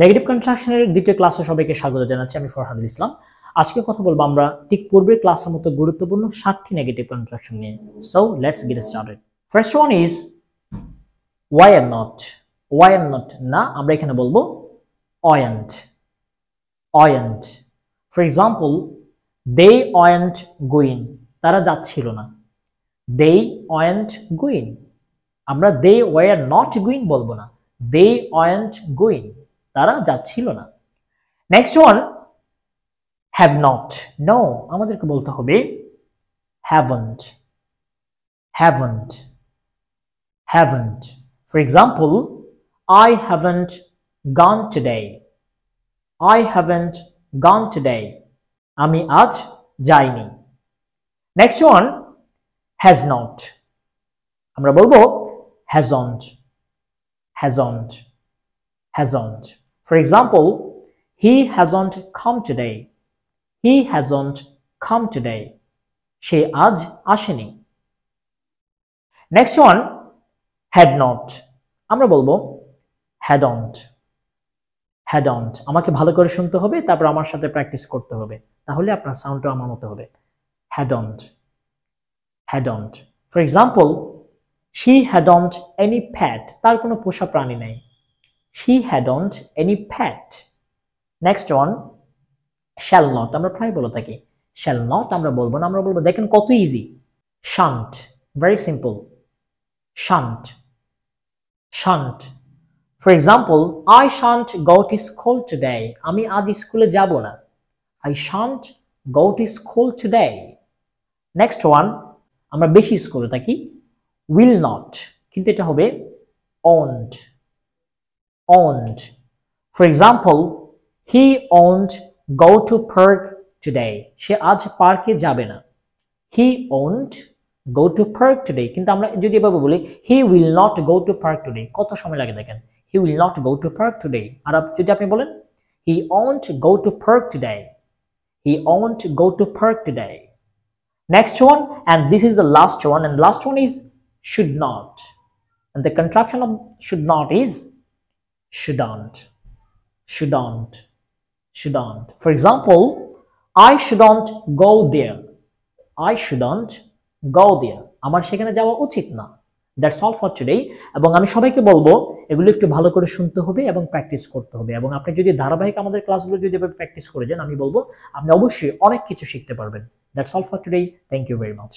Negative কনস্ট্রাকশনের দ্বিতীয় ক্লাসে সবাইকে স্বাগত জানাচ্ছি আমি ফরহাদুল ইসলাম আজকে কথা বলবো আমরা ঠিক পূর্বের ক্লাসের মতো গুরুত্বপূর্ণ সাতটি নেগেটিভ কনস্ট্রাকশন নিয়ে so let's get started first one is why are not why are not না আমরা এখানে বলবো অয়েন্ট অয়েন্ট ফর এক্সাম্পল দে অয়েন্ট গুইন তারা যাচ্ছিল না দে অয়েন্ট গুইন আমরা দে আর নট গুইন বলবো না দে অয়েন্ট গুইন তারা যাচ্ছিল না next one have not no আমাদেরকে বলতে হবে haven't haven't haven't for example I haven't gone today I haven't gone today আমি আজ যাইনি নেক্সট ওয়ান হ্যাজ নট আমরা বলবো hasn't hasn't hasn't For example, he hasn't come today. He hasn't come today. সে আজ আসেনি নেক্সট ওয়ান হ্যাড নট আমরা বলবো হ্যাডন্ট হ্যাডন্ট আমাকে ভালো করে শুনতে হবে তারপর আমার সাথে প্র্যাকটিস করতে হবে তাহলে আপনার সাউন্ডটা আমার মতো হবে hadn't hadn't for example she hadn't any pet তার কোনো পোষা প্রাণী নেই she hadn't any pet next one shall not আমরা প্রায় বলে থাকি শ্যাল নট আমরা বলবো না আমরা বলবো দেখেন কত easy shan't very simple shan't shan't for example I shan't go to school today আমি আজ স্কুলে যাব না I shan't go to school today next one আমরা বেশি স্কুলে থাকি উইল নট কিন্তু এটা হবে won't owned. For example, he owned go to park today. সে আজ পার্কে যাবে না। He owned go to park today. কিন্তু আমরা যদি এভাবে বলি he will not go to park today. কত সময় লাগে দেখেন। He will not go to park today. আর যদি আপনি বলেন he won't go to park today. He won't go to park today. Next one and this is the last one and last one is should not. And the contraction of should not is shouldn't, shouldn't, shouldn't. For example, I shouldn't go there. I shouldn't go there. আমার সেখানে যাওয়া উচিত না that's all for today এবং আমি সবাইকে বলবো এগুলো একটু ভালো করে শুনতে হবে এবং প্র্যাকটিস করতে হবে এবং আপনি যদি ধারাবাহিক আমাদের ক্লাসগুলো যদি প্র্যাকটিস করে যান আমি বলবো আপনি অবশ্যই অনেক কিছু শিখতে পারবেন that's all for today thank you very much